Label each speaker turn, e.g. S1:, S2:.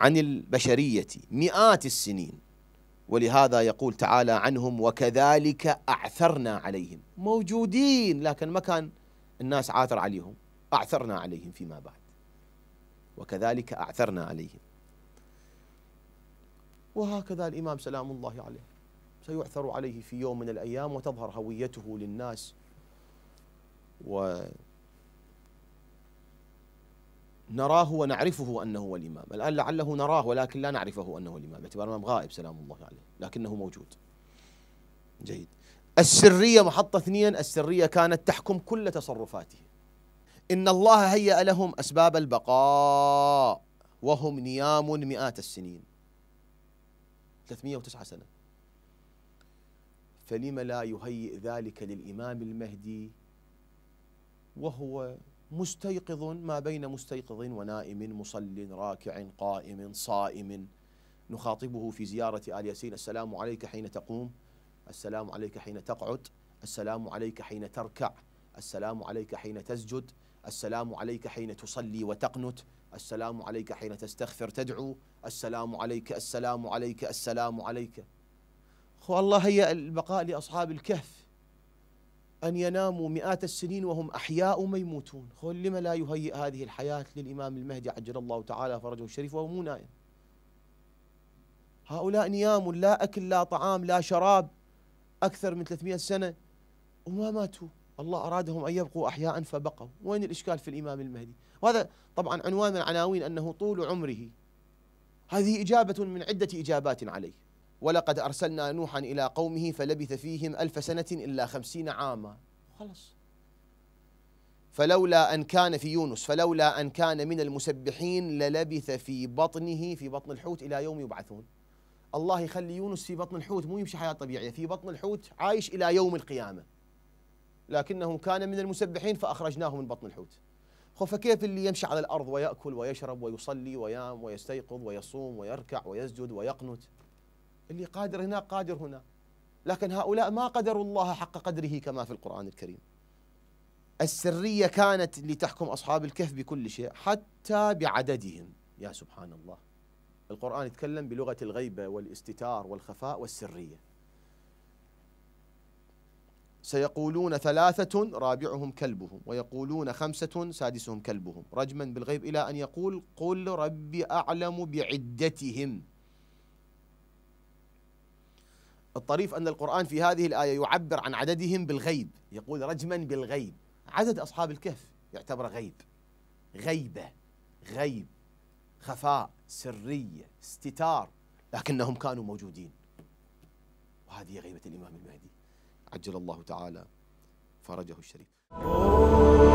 S1: عن البشرية مئات السنين ولهذا يقول تعالى عنهم وكذلك أعثرنا عليهم موجودين لكن ما كان الناس عاثر عليهم أعثرنا عليهم فيما بعد وكذلك أعثرنا عليهم وهكذا الإمام سلام الله عليه سيعثر عليه في يوم من الأيام وتظهر هويته للناس و نراه ونعرفه أنه هو الإمام الآن لعله نراه ولكن لا نعرفه أنه الإمام باعتبار الإمام غائب سلام الله عليه لكنه موجود جيد السرية محطة اثنين السرية كانت تحكم كل تصرفاته إن الله هيأ لهم أسباب البقاء وهم نيام مئات السنين 309 سنة فلم لا يهيئ ذلك للإمام المهدي وهو مستيقظ ما بين مستيقظ ونائم مصل راكع قائم صائم نخاطبه في زيارة آل ياسين السلام عليك حين تقوم السلام عليك حين تقعد السلام عليك حين تركع السلام عليك حين تسجد السلام عليك حين تصلي وتقنت السلام عليك حين تستغفر تدعو السلام عليك السلام عليك السلام عليك, السلام عليك. الله هيأ البقاء لأصحاب الكهف أن يناموا مئات السنين وهم أحياء ميموتون قل لما لا يهيئ هذه الحياة للإمام المهدي عجل الله تعالى فرجه الشريف وهو مو نائم هؤلاء نيام لا أكل لا طعام لا شراب أكثر من 300 سنة وما ماتوا الله أرادهم أن يبقوا أحياء فبقوا وين الإشكال في الإمام المهدي وهذا طبعا عنوان من أنه طول عمره هذه إجابة من عدة إجابات عليه ولقد أرسلنا نوحا إلى قومه فلبث فيهم ألف سنة إلا خمسين عاما خلص فلولا أن كان في يونس فلولا أن كان من المسبحين للبث في بطنه في بطن الحوت إلى يوم يبعثون الله يخلي يونس في بطن الحوت مو يمشي حياة طبيعية في بطن الحوت عايش إلى يوم القيامة لكنه كان من المسبحين فأخرجناه من بطن الحوت فكيف اللي يمشي على الأرض ويأكل ويشرب ويصلي ويام ويستيقظ ويصوم ويركع ويسجد ويقنت اللي قادر هنا قادر هنا لكن هؤلاء ما قدروا الله حق قدره كما في القرآن الكريم السرية كانت اللي تحكم أصحاب الكهف بكل شيء حتى بعددهم يا سبحان الله القرآن يتكلم بلغة الغيبة والاستتار والخفاء والسرية سيقولون ثلاثة رابعهم كلبهم ويقولون خمسة سادسهم كلبهم رجما بالغيب إلى أن يقول قل ربي أعلم بعدتهم الطريف أن القرآن في هذه الآية يعبر عن عددهم بالغيب يقول رجما بالغيب عدد أصحاب الكهف يعتبر غيب غيبة غيب خفاء سرية استتار لكنهم كانوا موجودين وهذه غيبة الإمام المهدي عجل الله تعالى فرجه الشريف